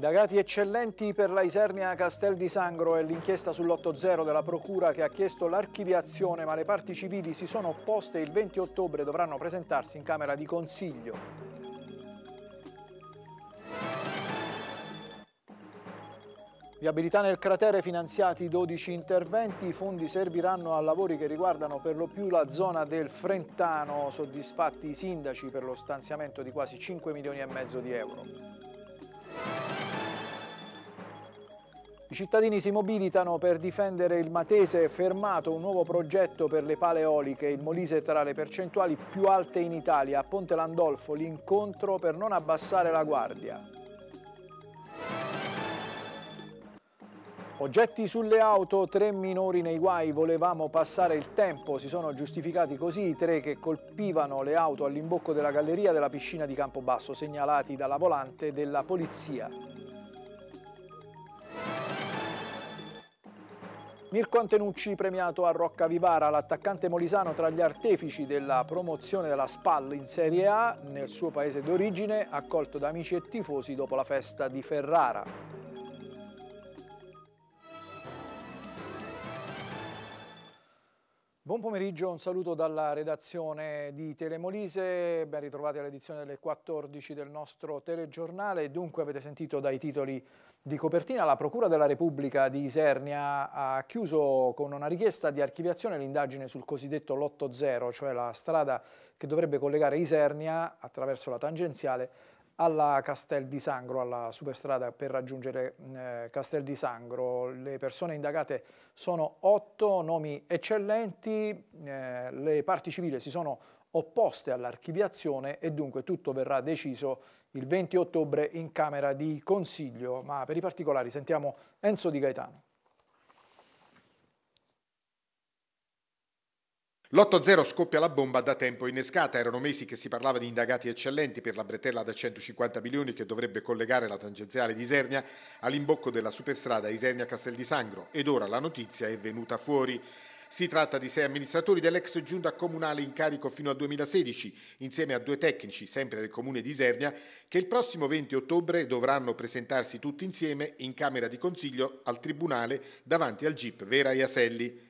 Indagati eccellenti per la Isernia Castel di Sangro e l'inchiesta sull'8-0 della Procura che ha chiesto l'archiviazione ma le parti civili si sono opposte e il 20 ottobre dovranno presentarsi in Camera di Consiglio. Viabilità nel cratere finanziati 12 interventi, i fondi serviranno a lavori che riguardano per lo più la zona del Frentano, soddisfatti i sindaci per lo stanziamento di quasi 5 milioni e mezzo di euro. I cittadini si mobilitano per difendere il Matese, fermato un nuovo progetto per le pale eoliche, il Molise tra le percentuali più alte in Italia. A Ponte Landolfo l'incontro per non abbassare la guardia. Oggetti sulle auto, tre minori nei guai, volevamo passare il tempo, si sono giustificati così i tre che colpivano le auto all'imbocco della galleria della piscina di Campobasso, segnalati dalla volante della polizia. Mirko Antenucci premiato a Rocca Vivara, l'attaccante molisano tra gli artefici della promozione della SPAL in Serie A nel suo paese d'origine, accolto da amici e tifosi dopo la festa di Ferrara. Buon pomeriggio, un saluto dalla redazione di Telemolise, ben ritrovati all'edizione delle 14 del nostro telegiornale. Dunque avete sentito dai titoli di copertina, la Procura della Repubblica di Isernia ha chiuso con una richiesta di archiviazione l'indagine sul cosiddetto Lotto Zero, cioè la strada che dovrebbe collegare Isernia attraverso la tangenziale alla Castel di Sangro, alla superstrada per raggiungere mm, eh, Castel di Sangro. Le persone indagate sono otto, nomi eccellenti, eh, le parti civili si sono opposte all'archiviazione e dunque tutto verrà deciso il 20 ottobre in Camera di Consiglio, ma per i particolari sentiamo Enzo Di Gaetano. L'8-0 scoppia la bomba da tempo innescata, erano mesi che si parlava di indagati eccellenti per la bretella da 150 milioni che dovrebbe collegare la tangenziale di Isernia all'imbocco della superstrada Isernia-Castel di Sangro ed ora la notizia è venuta fuori. Si tratta di sei amministratori dell'ex giunta comunale in carico fino al 2016, insieme a due tecnici, sempre del comune di Isernia, che il prossimo 20 ottobre dovranno presentarsi tutti insieme in Camera di Consiglio al Tribunale davanti al GIP Vera Iaselli.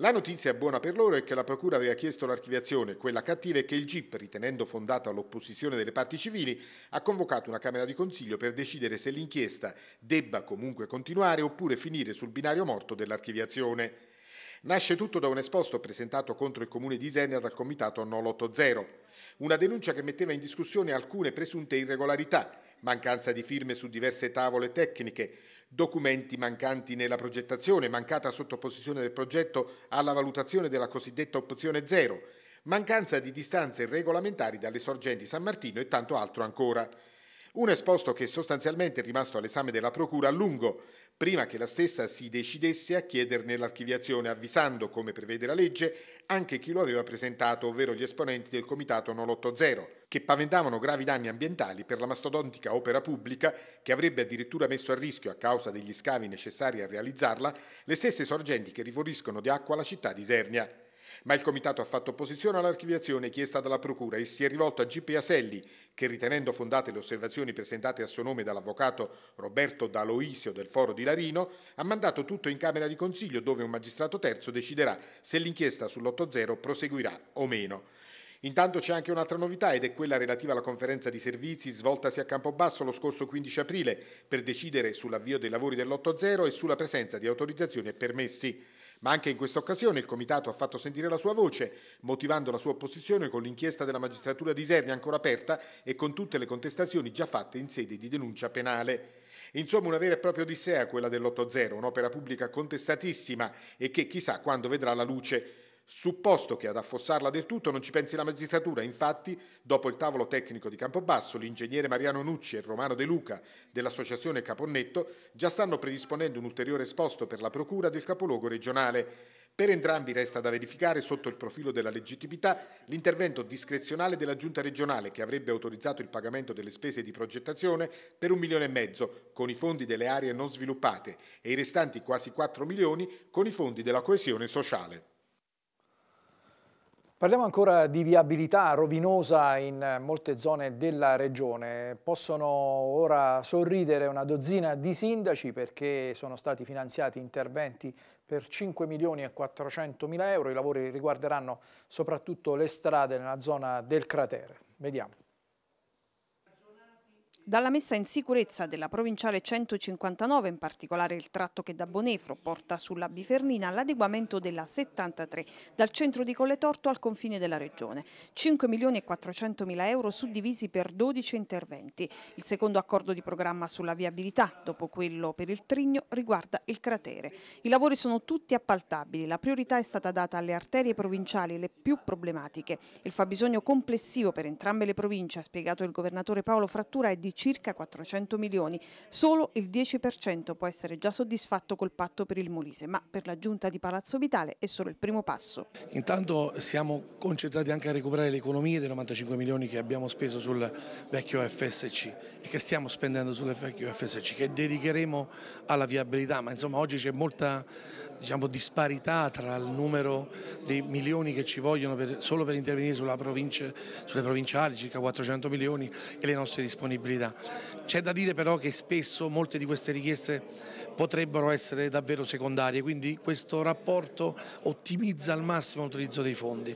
La notizia buona per loro è che la Procura aveva chiesto l'archiviazione, quella cattiva è che il GIP, ritenendo fondata l'opposizione delle parti civili, ha convocato una Camera di Consiglio per decidere se l'inchiesta debba comunque continuare oppure finire sul binario morto dell'archiviazione. Nasce tutto da un esposto presentato contro il comune di Isernia dal comitato 80, una denuncia che metteva in discussione alcune presunte irregolarità, mancanza di firme su diverse tavole tecniche, documenti mancanti nella progettazione, mancata sottoposizione del progetto alla valutazione della cosiddetta opzione zero, mancanza di distanze regolamentari dalle sorgenti San Martino e tanto altro ancora. Un esposto che sostanzialmente è rimasto all'esame della Procura a lungo, prima che la stessa si decidesse a chiederne l'archiviazione, avvisando, come prevede la legge, anche chi lo aveva presentato, ovvero gli esponenti del Comitato 980, che paventavano gravi danni ambientali per la mastodontica opera pubblica che avrebbe addirittura messo a rischio, a causa degli scavi necessari a realizzarla, le stesse sorgenti che riforniscono di acqua la città di Isernia. Ma il comitato ha fatto opposizione all'archiviazione chiesta dalla Procura e si è rivolto a G.P. Aselli, che ritenendo fondate le osservazioni presentate a suo nome dall'avvocato Roberto D'Aloisio del Foro di Larino, ha mandato tutto in Camera di Consiglio dove un magistrato terzo deciderà se l'inchiesta sull'8-0 proseguirà o meno. Intanto c'è anche un'altra novità ed è quella relativa alla conferenza di servizi svoltasi a Campobasso lo scorso 15 aprile per decidere sull'avvio dei lavori dell'8-0 e sulla presenza di autorizzazioni e permessi. Ma anche in questa occasione il Comitato ha fatto sentire la sua voce, motivando la sua opposizione con l'inchiesta della magistratura di Isernia ancora aperta e con tutte le contestazioni già fatte in sede di denuncia penale. Insomma una vera e propria odissea quella dell'8-0, un'opera pubblica contestatissima e che chissà quando vedrà la luce supposto che ad affossarla del tutto non ci pensi la magistratura. Infatti, dopo il tavolo tecnico di Campobasso, l'ingegnere Mariano Nucci e Romano De Luca dell'associazione Caponnetto già stanno predisponendo un ulteriore esposto per la procura del capoluogo regionale. Per entrambi resta da verificare sotto il profilo della legittimità l'intervento discrezionale della Giunta regionale che avrebbe autorizzato il pagamento delle spese di progettazione per un milione e mezzo con i fondi delle aree non sviluppate e i restanti quasi 4 milioni con i fondi della coesione sociale. Parliamo ancora di viabilità rovinosa in molte zone della regione. Possono ora sorridere una dozzina di sindaci perché sono stati finanziati interventi per 5 milioni e 400 mila euro. I lavori riguarderanno soprattutto le strade nella zona del cratere. Vediamo. Dalla messa in sicurezza della provinciale 159, in particolare il tratto che da Bonefro porta sulla Bifernina, all'adeguamento della 73, dal centro di Colletorto al confine della regione. 5 milioni e 400 mila euro suddivisi per 12 interventi. Il secondo accordo di programma sulla viabilità, dopo quello per il Trigno, riguarda il cratere. I lavori sono tutti appaltabili. La priorità è stata data alle arterie provinciali, le più problematiche. Il fabbisogno complessivo per entrambe le province, ha spiegato il governatore Paolo Frattura, è di circa 400 milioni. Solo il 10% può essere già soddisfatto col patto per il Molise, ma per la giunta di Palazzo Vitale è solo il primo passo. Intanto siamo concentrati anche a recuperare le economie dei 95 milioni che abbiamo speso sul vecchio FSC e che stiamo spendendo sul vecchio FSC, che dedicheremo alla viabilità, ma insomma oggi c'è molta diciamo, disparità tra il numero dei milioni che ci vogliono per, solo per intervenire provincia, sulle provinciali, circa 400 milioni, e le nostre disponibilità. C'è da dire però che spesso molte di queste richieste potrebbero essere davvero secondarie, quindi questo rapporto ottimizza al massimo l'utilizzo dei fondi.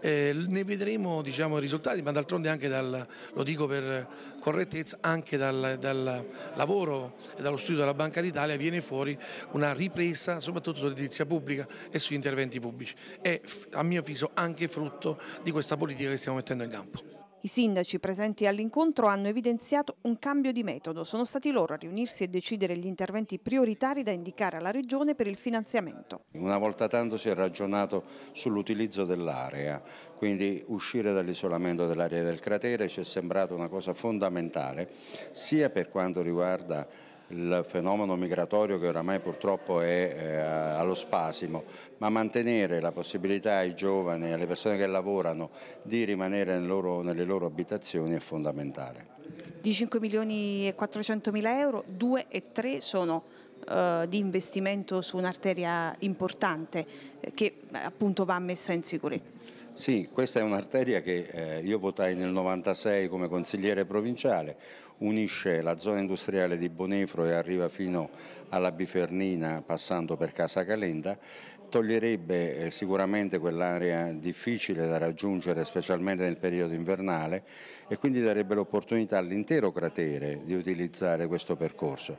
Eh, ne vedremo diciamo, i risultati, ma d'altronde anche dal, lo dico per correttezza, anche dal, dal lavoro e dallo studio della Banca d'Italia viene fuori una ripresa soprattutto sull'edilizia pubblica e sugli interventi pubblici. È a mio avviso anche frutto di questa politica che stiamo mettendo in campo. I sindaci presenti all'incontro hanno evidenziato un cambio di metodo. Sono stati loro a riunirsi e decidere gli interventi prioritari da indicare alla Regione per il finanziamento. Una volta tanto si è ragionato sull'utilizzo dell'area, quindi uscire dall'isolamento dell'area del cratere ci è sembrato una cosa fondamentale sia per quanto riguarda il fenomeno migratorio che oramai purtroppo è eh, allo spasimo, ma mantenere la possibilità ai giovani, alle persone che lavorano di rimanere nel loro, nelle loro abitazioni è fondamentale. Di 5 milioni e 400 mila euro, 2 e 3 sono eh, di investimento su un'arteria importante eh, che appunto va messa in sicurezza. Sì, questa è un'arteria che eh, io votai nel 1996 come consigliere provinciale, unisce la zona industriale di Bonifro e arriva fino alla Bifernina passando per Casa Calenda, toglierebbe eh, sicuramente quell'area difficile da raggiungere specialmente nel periodo invernale e quindi darebbe l'opportunità all'intero cratere di utilizzare questo percorso.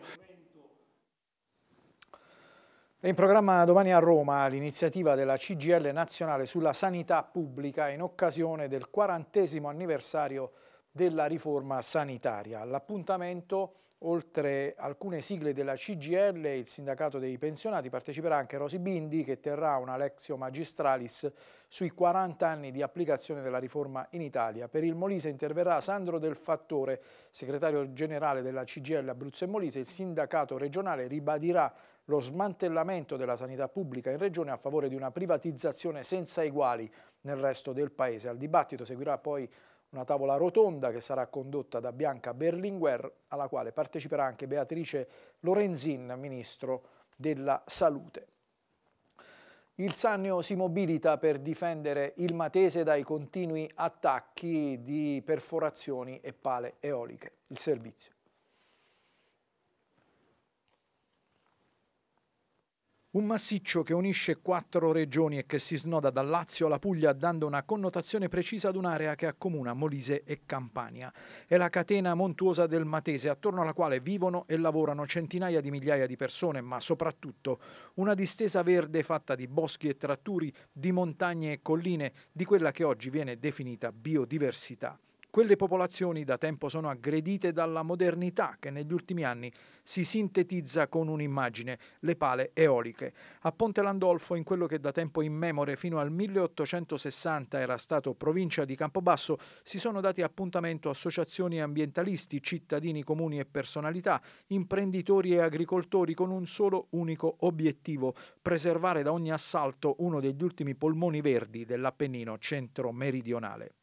È in programma domani a Roma l'iniziativa della CGL nazionale sulla sanità pubblica in occasione del quarantesimo anniversario della riforma sanitaria. L'appuntamento Oltre alcune sigle della CGL, il sindacato dei pensionati, parteciperà anche Rosi Bindi che terrà una lexio magistralis sui 40 anni di applicazione della riforma in Italia. Per il Molise interverrà Sandro Del Fattore, segretario generale della CGL Abruzzo e Molise. Il sindacato regionale ribadirà lo smantellamento della sanità pubblica in regione a favore di una privatizzazione senza eguali nel resto del paese. Al dibattito seguirà poi una tavola rotonda che sarà condotta da Bianca Berlinguer, alla quale parteciperà anche Beatrice Lorenzin, ministro della Salute. Il Sannio si mobilita per difendere il Matese dai continui attacchi di perforazioni e pale eoliche. Il servizio. Un massiccio che unisce quattro regioni e che si snoda dal Lazio alla Puglia dando una connotazione precisa ad un'area che accomuna Molise e Campania. È la catena montuosa del Matese attorno alla quale vivono e lavorano centinaia di migliaia di persone, ma soprattutto una distesa verde fatta di boschi e tratturi, di montagne e colline, di quella che oggi viene definita biodiversità. Quelle popolazioni da tempo sono aggredite dalla modernità che negli ultimi anni si sintetizza con un'immagine, le pale eoliche. A Ponte Landolfo, in quello che da tempo immemore fino al 1860 era stato provincia di Campobasso, si sono dati appuntamento associazioni ambientalisti, cittadini comuni e personalità, imprenditori e agricoltori con un solo unico obiettivo, preservare da ogni assalto uno degli ultimi polmoni verdi dell'Appennino centro-meridionale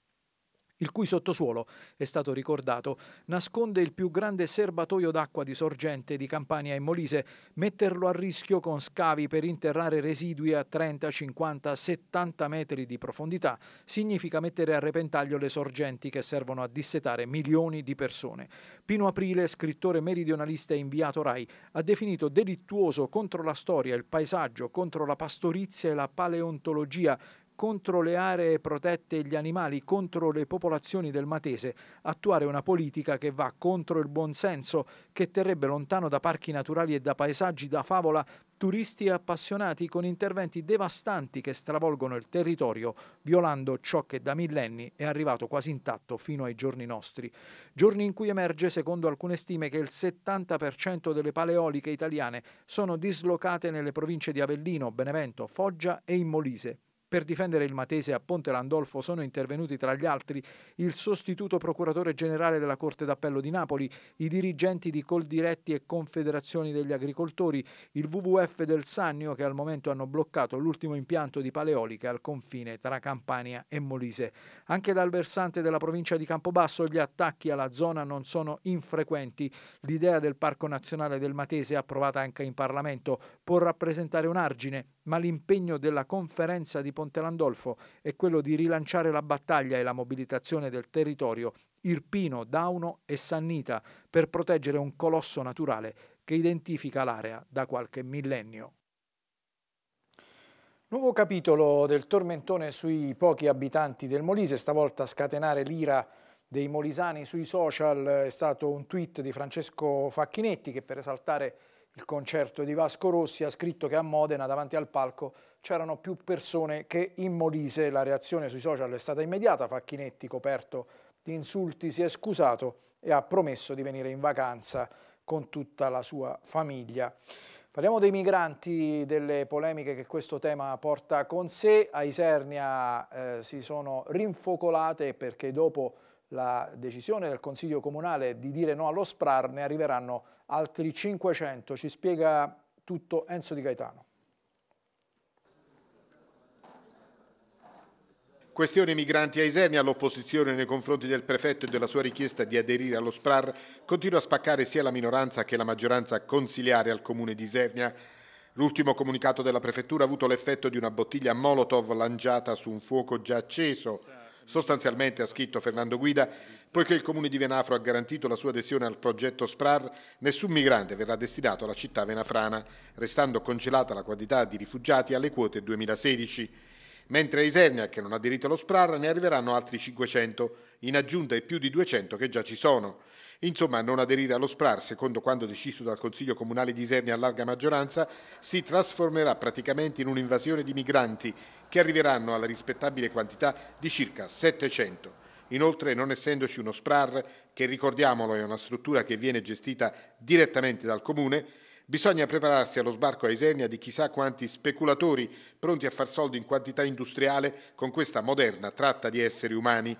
il cui sottosuolo, è stato ricordato, nasconde il più grande serbatoio d'acqua di sorgente di Campania e Molise. Metterlo a rischio con scavi per interrare residui a 30, 50, 70 metri di profondità significa mettere a repentaglio le sorgenti che servono a dissetare milioni di persone. Pino Aprile, scrittore meridionalista e inviato RAI, ha definito delittuoso contro la storia, il paesaggio, contro la pastorizia e la paleontologia contro le aree protette e gli animali, contro le popolazioni del Matese, attuare una politica che va contro il buonsenso, che terrebbe lontano da parchi naturali e da paesaggi da favola turisti e appassionati con interventi devastanti che stravolgono il territorio, violando ciò che da millenni è arrivato quasi intatto fino ai giorni nostri. Giorni in cui emerge, secondo alcune stime, che il 70% delle paleoliche italiane sono dislocate nelle province di Avellino, Benevento, Foggia e in Molise, per difendere il Matese a Ponte Landolfo sono intervenuti tra gli altri il sostituto procuratore generale della Corte d'Appello di Napoli, i dirigenti di Coldiretti e Confederazioni degli Agricoltori, il WWF del Sannio che al momento hanno bloccato l'ultimo impianto di paleoliche al confine tra Campania e Molise. Anche dal versante della provincia di Campobasso gli attacchi alla zona non sono infrequenti. L'idea del Parco Nazionale del Matese approvata anche in Parlamento può rappresentare un argine ma l'impegno della conferenza di Ponte Landolfo è quello di rilanciare la battaglia e la mobilitazione del territorio irpino, dauno e sannita per proteggere un colosso naturale che identifica l'area da qualche millennio. Nuovo capitolo del tormentone sui pochi abitanti del Molise, stavolta scatenare l'ira dei molisani sui social è stato un tweet di Francesco Facchinetti che per esaltare il concerto di Vasco Rossi, ha scritto che a Modena davanti al palco c'erano più persone che in Molise. La reazione sui social è stata immediata, Facchinetti coperto di insulti si è scusato e ha promesso di venire in vacanza con tutta la sua famiglia. Parliamo dei migranti, delle polemiche che questo tema porta con sé. A Isernia eh, si sono rinfocolate perché dopo la decisione del Consiglio Comunale di dire no allo SPRAR ne arriveranno altri 500. Ci spiega tutto Enzo Di Gaetano. Questione migranti a Isernia, l'opposizione nei confronti del prefetto e della sua richiesta di aderire allo SPRAR continua a spaccare sia la minoranza che la maggioranza consiliare al comune di Isernia. L'ultimo comunicato della prefettura ha avuto l'effetto di una bottiglia Molotov lanciata su un fuoco già acceso. Sostanzialmente, ha scritto Fernando Guida, poiché il comune di Venafro ha garantito la sua adesione al progetto SPRAR, nessun migrante verrà destinato alla città venafrana, restando congelata la quantità di rifugiati alle quote 2016. Mentre a Isernia, che non ha aderito allo SPRAR, ne arriveranno altri 500, in aggiunta ai più di 200 che già ci sono. Insomma, non aderire allo SPRAR, secondo quanto deciso dal Consiglio Comunale di Isernia a larga maggioranza, si trasformerà praticamente in un'invasione di migranti che arriveranno alla rispettabile quantità di circa 700. Inoltre, non essendoci uno SPRAR, che ricordiamolo è una struttura che viene gestita direttamente dal Comune, bisogna prepararsi allo sbarco a Isernia di chissà quanti speculatori pronti a far soldi in quantità industriale con questa moderna tratta di esseri umani.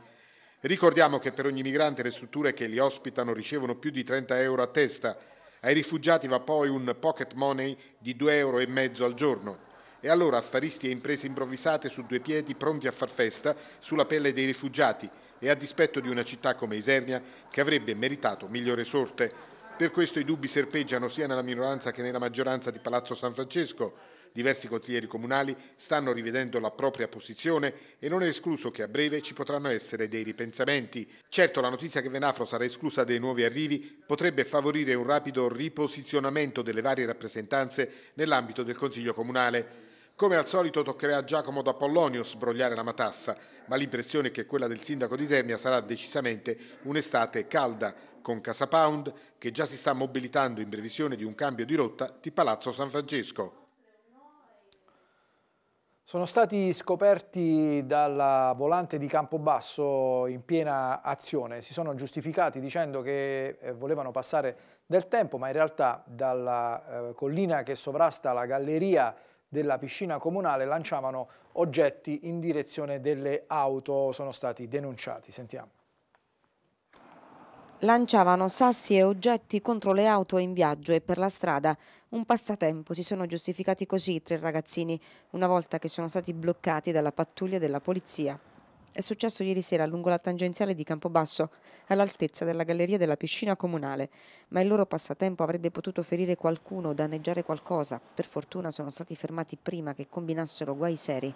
Ricordiamo che per ogni migrante le strutture che li ospitano ricevono più di 30 euro a testa. Ai rifugiati va poi un pocket money di 2,5 euro al giorno. E allora affaristi e imprese improvvisate su due piedi pronti a far festa sulla pelle dei rifugiati e a dispetto di una città come Isernia che avrebbe meritato migliore sorte. Per questo i dubbi serpeggiano sia nella minoranza che nella maggioranza di Palazzo San Francesco, Diversi consiglieri comunali stanno rivedendo la propria posizione e non è escluso che a breve ci potranno essere dei ripensamenti. Certo la notizia che Venafro sarà esclusa dei nuovi arrivi potrebbe favorire un rapido riposizionamento delle varie rappresentanze nell'ambito del Consiglio Comunale. Come al solito toccherà a Giacomo da d'Apollonio sbrogliare la matassa, ma l'impressione è che quella del sindaco di Isernia sarà decisamente un'estate calda, con Casa Pound, che già si sta mobilitando in previsione di un cambio di rotta di Palazzo San Francesco. Sono stati scoperti dalla volante di Campobasso in piena azione, si sono giustificati dicendo che eh, volevano passare del tempo, ma in realtà dalla eh, collina che sovrasta la galleria della piscina comunale lanciavano oggetti in direzione delle auto, sono stati denunciati. Sentiamo. Lanciavano sassi e oggetti contro le auto in viaggio e per la strada. Un passatempo, si sono giustificati così i tre ragazzini, una volta che sono stati bloccati dalla pattuglia della polizia. È successo ieri sera lungo la tangenziale di Campobasso, all'altezza della galleria della piscina comunale, ma il loro passatempo avrebbe potuto ferire qualcuno o danneggiare qualcosa. Per fortuna sono stati fermati prima che combinassero guai seri.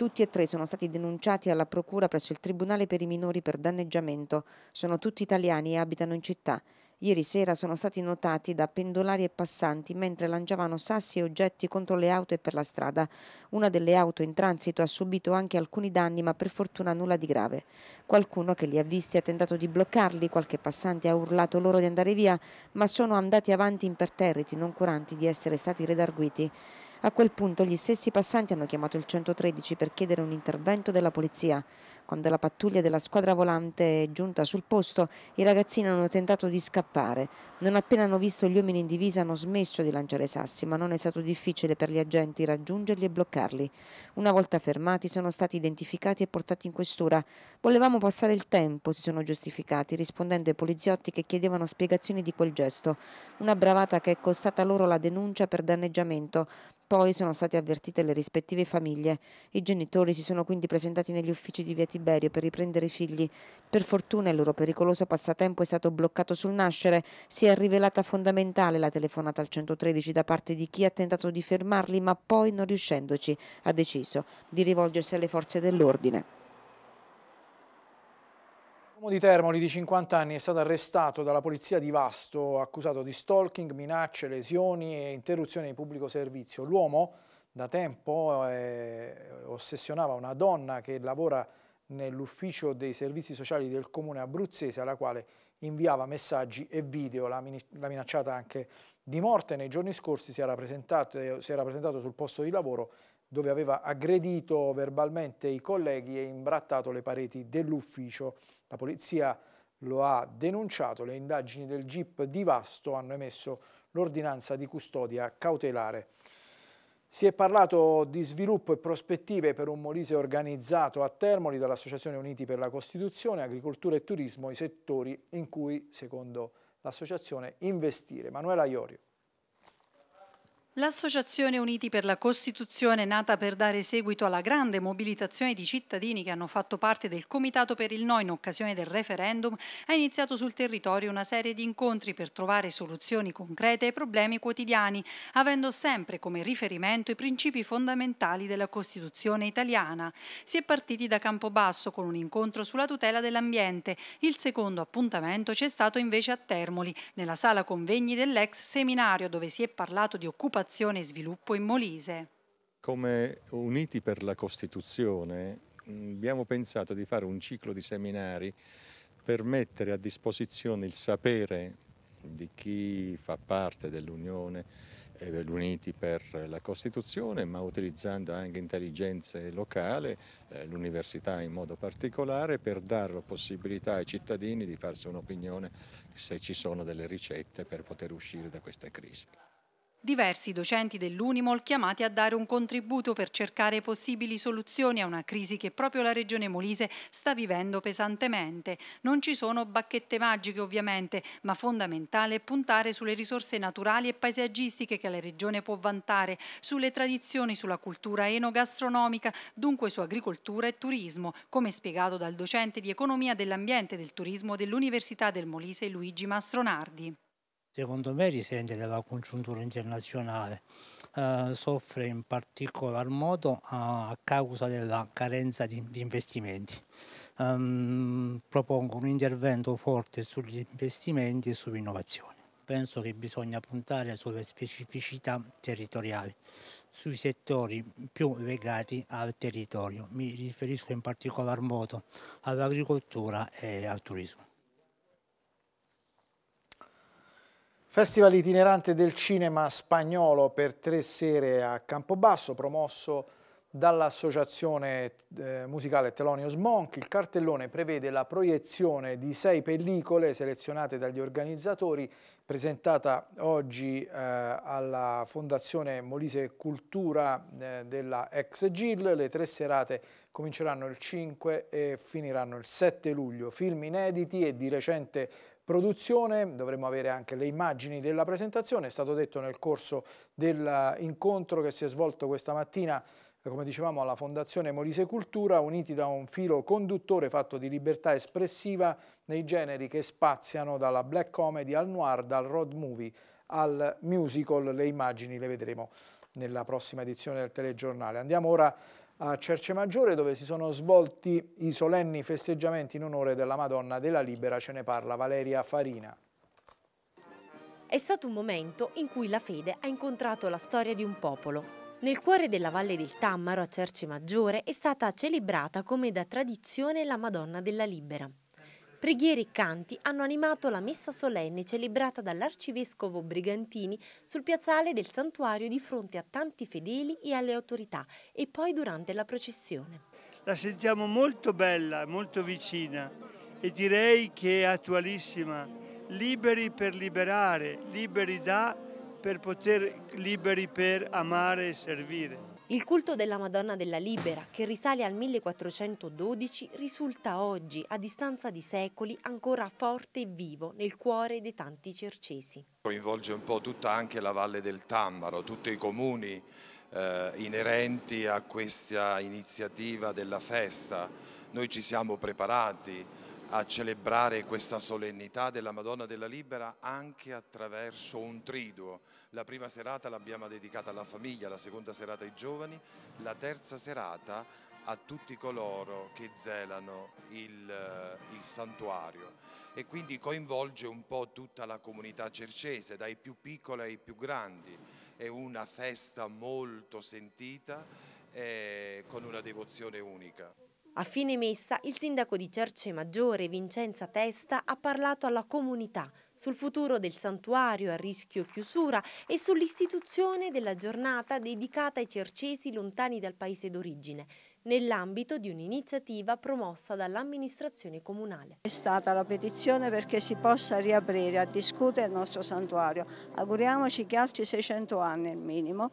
Tutti e tre sono stati denunciati alla procura presso il Tribunale per i minori per danneggiamento. Sono tutti italiani e abitano in città. Ieri sera sono stati notati da pendolari e passanti mentre lanciavano sassi e oggetti contro le auto e per la strada. Una delle auto in transito ha subito anche alcuni danni ma per fortuna nulla di grave. Qualcuno che li ha visti ha tentato di bloccarli, qualche passante ha urlato loro di andare via ma sono andati avanti imperterriti, non curanti di essere stati redarguiti. A quel punto gli stessi passanti hanno chiamato il 113 per chiedere un intervento della polizia. Quando la pattuglia della squadra volante è giunta sul posto, i ragazzini hanno tentato di scappare. Non appena hanno visto gli uomini in divisa hanno smesso di lanciare sassi, ma non è stato difficile per gli agenti raggiungerli e bloccarli. Una volta fermati sono stati identificati e portati in questura. Volevamo passare il tempo, si sono giustificati, rispondendo ai poliziotti che chiedevano spiegazioni di quel gesto. Una bravata che è costata loro la denuncia per danneggiamento, poi sono state avvertite le rispettive famiglie. I genitori si sono quindi presentati negli uffici di Via Tiberio per riprendere i figli. Per fortuna il loro pericoloso passatempo è stato bloccato sul nascere, si è rivelata fondamentale la telefonata al 113 da parte di chi ha tentato di fermarli ma poi non riuscendoci ha deciso di rivolgersi alle forze dell'ordine. L'uomo di Termoli di 50 anni è stato arrestato dalla polizia di Vasto, accusato di stalking, minacce, lesioni e interruzione di pubblico servizio. L'uomo da tempo eh, ossessionava una donna che lavora nell'ufficio dei servizi sociali del comune abruzzese alla quale inviava messaggi e video, la, minacciata anche di morte nei giorni scorsi si era, si era, presentato, sul posto di lavoro dove aveva aggredito verbalmente i colleghi e imbrattato le pareti dell'ufficio. La polizia lo ha denunciato, le indagini del GIP di Vasto hanno emesso l'ordinanza di custodia cautelare. Si è parlato di sviluppo e prospettive per un Molise organizzato a Termoli dall'Associazione Uniti per la Costituzione, Agricoltura e Turismo, i settori in cui, secondo l'associazione, investire. Manuela Iorio. L'Associazione Uniti per la Costituzione, nata per dare seguito alla grande mobilitazione di cittadini che hanno fatto parte del Comitato per il No in occasione del referendum, ha iniziato sul territorio una serie di incontri per trovare soluzioni concrete ai problemi quotidiani, avendo sempre come riferimento i principi fondamentali della Costituzione italiana. Si è partiti da Campobasso con un incontro sulla tutela dell'ambiente. Il secondo appuntamento c'è stato invece a Termoli, nella sala convegni dell'ex seminario dove si è parlato di occupazione Occupazione e Sviluppo in Molise. Come Uniti per la Costituzione abbiamo pensato di fare un ciclo di seminari per mettere a disposizione il sapere di chi fa parte dell'Unione e dell'Uniti per la Costituzione, ma utilizzando anche intelligenze locali, eh, l'università in modo particolare, per dare la possibilità ai cittadini di farsi un'opinione se ci sono delle ricette per poter uscire da questa crisi diversi docenti dell'Unimol chiamati a dare un contributo per cercare possibili soluzioni a una crisi che proprio la regione Molise sta vivendo pesantemente. Non ci sono bacchette magiche ovviamente, ma fondamentale è puntare sulle risorse naturali e paesaggistiche che la regione può vantare, sulle tradizioni, sulla cultura enogastronomica, dunque su agricoltura e turismo, come spiegato dal docente di economia dell'ambiente e del turismo dell'Università del Molise Luigi Mastronardi secondo me risente della congiuntura internazionale, eh, soffre in particolar modo eh, a causa della carenza di, di investimenti. Um, propongo un intervento forte sugli investimenti e sull'innovazione. Penso che bisogna puntare sulle specificità territoriali, sui settori più legati al territorio. Mi riferisco in particolar modo all'agricoltura e al turismo. Festival itinerante del cinema spagnolo per tre sere a Campobasso, promosso dall'associazione eh, musicale Telonius Monk. Il cartellone prevede la proiezione di sei pellicole selezionate dagli organizzatori, presentata oggi eh, alla Fondazione Molise Cultura eh, della ex GIL. Le tre serate cominceranno il 5 e finiranno il 7 luglio. Film inediti e di recente produzione, dovremo avere anche le immagini della presentazione, è stato detto nel corso dell'incontro che si è svolto questa mattina come dicevamo alla Fondazione Molise Cultura, uniti da un filo conduttore fatto di libertà espressiva nei generi che spaziano dalla black comedy al noir, dal road movie al musical, le immagini le vedremo nella prossima edizione del telegiornale. Andiamo ora a Cerce Maggiore dove si sono svolti i solenni festeggiamenti in onore della Madonna della Libera, ce ne parla Valeria Farina. È stato un momento in cui la fede ha incontrato la storia di un popolo. Nel cuore della Valle del Tammaro a Cerce Maggiore è stata celebrata come da tradizione la Madonna della Libera. Preghiere e canti hanno animato la messa solenne celebrata dall'arcivescovo Brigantini sul piazzale del santuario di fronte a tanti fedeli e alle autorità e poi durante la processione. La sentiamo molto bella, molto vicina e direi che è attualissima. Liberi per liberare, liberi da, per poter, liberi per amare e servire. Il culto della Madonna della Libera, che risale al 1412, risulta oggi, a distanza di secoli, ancora forte e vivo nel cuore dei tanti cercesi. Coinvolge un po' tutta anche la Valle del Tammaro, tutti i comuni eh, inerenti a questa iniziativa della festa. Noi ci siamo preparati, a celebrare questa solennità della Madonna della Libera anche attraverso un triduo. La prima serata l'abbiamo dedicata alla famiglia, la seconda serata ai giovani, la terza serata a tutti coloro che zelano il, eh, il santuario e quindi coinvolge un po' tutta la comunità cercese, dai più piccoli ai più grandi. È una festa molto sentita eh, con una devozione unica. A fine messa, il sindaco di Cerce Maggiore, Vincenza Testa, ha parlato alla comunità sul futuro del santuario a rischio chiusura e sull'istituzione della giornata dedicata ai cercesi lontani dal paese d'origine, nell'ambito di un'iniziativa promossa dall'amministrazione comunale. È stata la petizione perché si possa riaprire a discutere il nostro santuario. Auguriamoci che altri 600 anni al minimo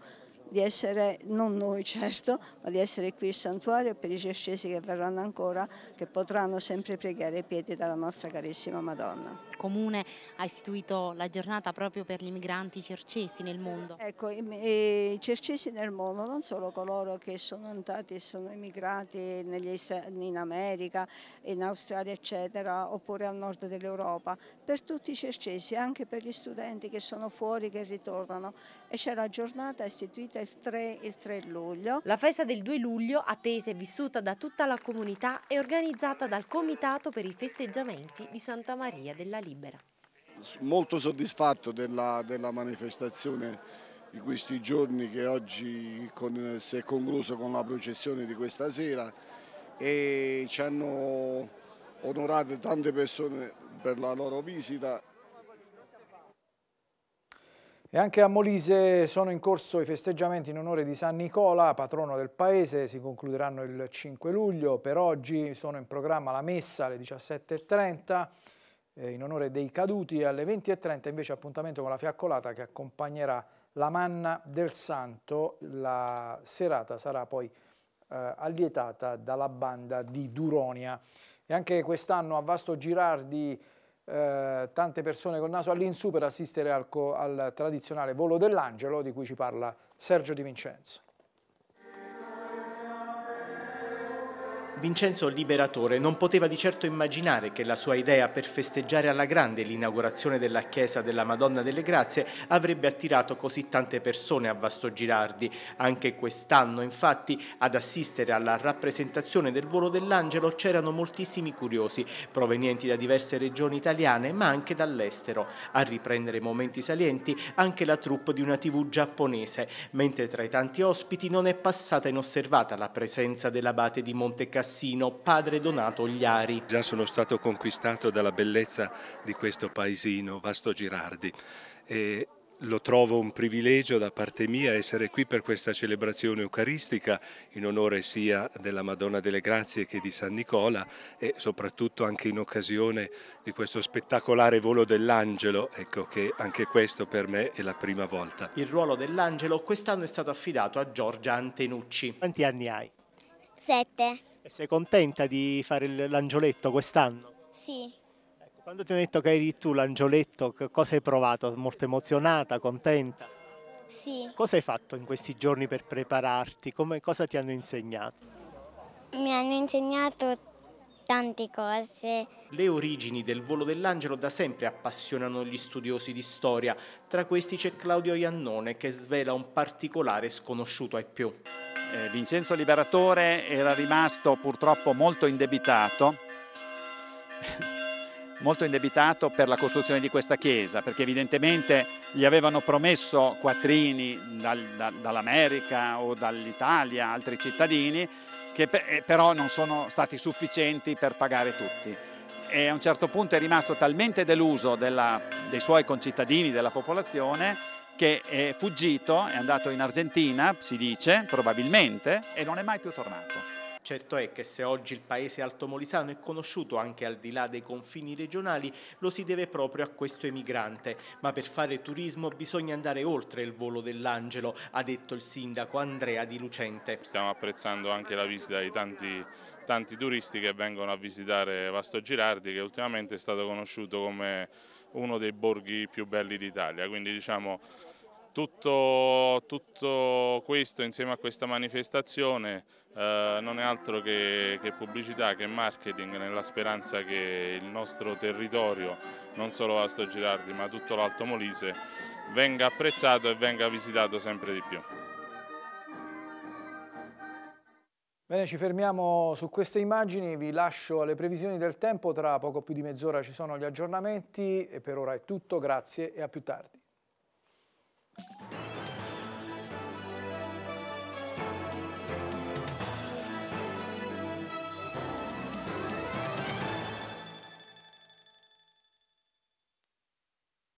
di essere, non noi certo, ma di essere qui il santuario per i circesi che verranno ancora, che potranno sempre pregare i piedi dalla nostra carissima Madonna. Il Comune ha istituito la giornata proprio per gli immigranti cercesi nel mondo. Ecco, i, i circesi nel mondo, non solo coloro che sono andati e sono immigrati in America, in Australia eccetera, oppure al nord dell'Europa, per tutti i cercesi, anche per gli studenti che sono fuori, che ritornano. E c'è la giornata istituita festa il 3, il 3 luglio. La festa del 2 luglio, attesa e vissuta da tutta la comunità, è organizzata dal Comitato per i festeggiamenti di Santa Maria della Libera. Molto soddisfatto della, della manifestazione di questi giorni che oggi con, si è concluso con la processione di questa sera e ci hanno onorato tante persone per la loro visita. E anche a Molise sono in corso i festeggiamenti in onore di San Nicola, patrono del paese, si concluderanno il 5 luglio, per oggi sono in programma la messa alle 17.30 eh, in onore dei caduti e alle 20.30 invece appuntamento con la fiaccolata che accompagnerà la manna del santo, la serata sarà poi eh, allietata dalla banda di Duronia. E anche quest'anno a Vasto Girardi eh, tante persone col naso all'insù per assistere al, al tradizionale volo dell'angelo di cui ci parla Sergio Di Vincenzo. Vincenzo Liberatore non poteva di certo immaginare che la sua idea per festeggiare alla grande l'inaugurazione della chiesa della Madonna delle Grazie avrebbe attirato così tante persone a Vasto Girardi. Anche quest'anno, infatti, ad assistere alla rappresentazione del volo dell'angelo c'erano moltissimi curiosi, provenienti da diverse regioni italiane ma anche dall'estero. A riprendere momenti salienti anche la troupe di una tv giapponese, mentre tra i tanti ospiti non è passata inosservata la presenza dell'abate di Monte Montecassino Cassino, padre Donato Ogliari. Già sono stato conquistato dalla bellezza di questo paesino, Vasto Girardi. E lo trovo un privilegio da parte mia essere qui per questa celebrazione eucaristica in onore sia della Madonna delle Grazie che di San Nicola e soprattutto anche in occasione di questo spettacolare volo dell'angelo, ecco che anche questo per me è la prima volta. Il ruolo dell'angelo quest'anno è stato affidato a Giorgia Antenucci. Quanti anni hai? Sette. E sei contenta di fare l'angioletto quest'anno? Sì. Ecco, quando ti ho detto che eri tu l'angioletto, cosa hai provato? Molto emozionata, contenta? Sì. Cosa hai fatto in questi giorni per prepararti? Come, cosa ti hanno insegnato? Mi hanno insegnato tante cose. Le origini del volo dell'angelo da sempre appassionano gli studiosi di storia. Tra questi c'è Claudio Iannone che svela un particolare sconosciuto ai più. Eh, Vincenzo Liberatore era rimasto purtroppo molto indebitato, molto indebitato per la costruzione di questa chiesa, perché evidentemente gli avevano promesso quattrini dal, da, dall'America o dall'Italia, altri cittadini, che eh, però non sono stati sufficienti per pagare tutti. E a un certo punto è rimasto talmente deluso della, dei suoi concittadini, della popolazione, che è fuggito, è andato in Argentina, si dice, probabilmente, e non è mai più tornato. Certo è che se oggi il paese altomolisano è conosciuto anche al di là dei confini regionali, lo si deve proprio a questo emigrante. Ma per fare turismo bisogna andare oltre il volo dell'angelo, ha detto il sindaco Andrea Di Lucente. Stiamo apprezzando anche la visita di tanti tanti turisti che vengono a visitare Vasto Girardi che ultimamente è stato conosciuto come uno dei borghi più belli d'Italia, quindi diciamo tutto, tutto, questo insieme a questa manifestazione eh, non è altro che, che, pubblicità, che marketing nella speranza che il nostro territorio, non solo Vasto Girardi ma tutto l'Alto Molise, venga apprezzato e venga visitato sempre di più. Bene, ci fermiamo su queste immagini, vi lascio alle previsioni del tempo, tra poco più di mezz'ora ci sono gli aggiornamenti e per ora è tutto, grazie e a più tardi.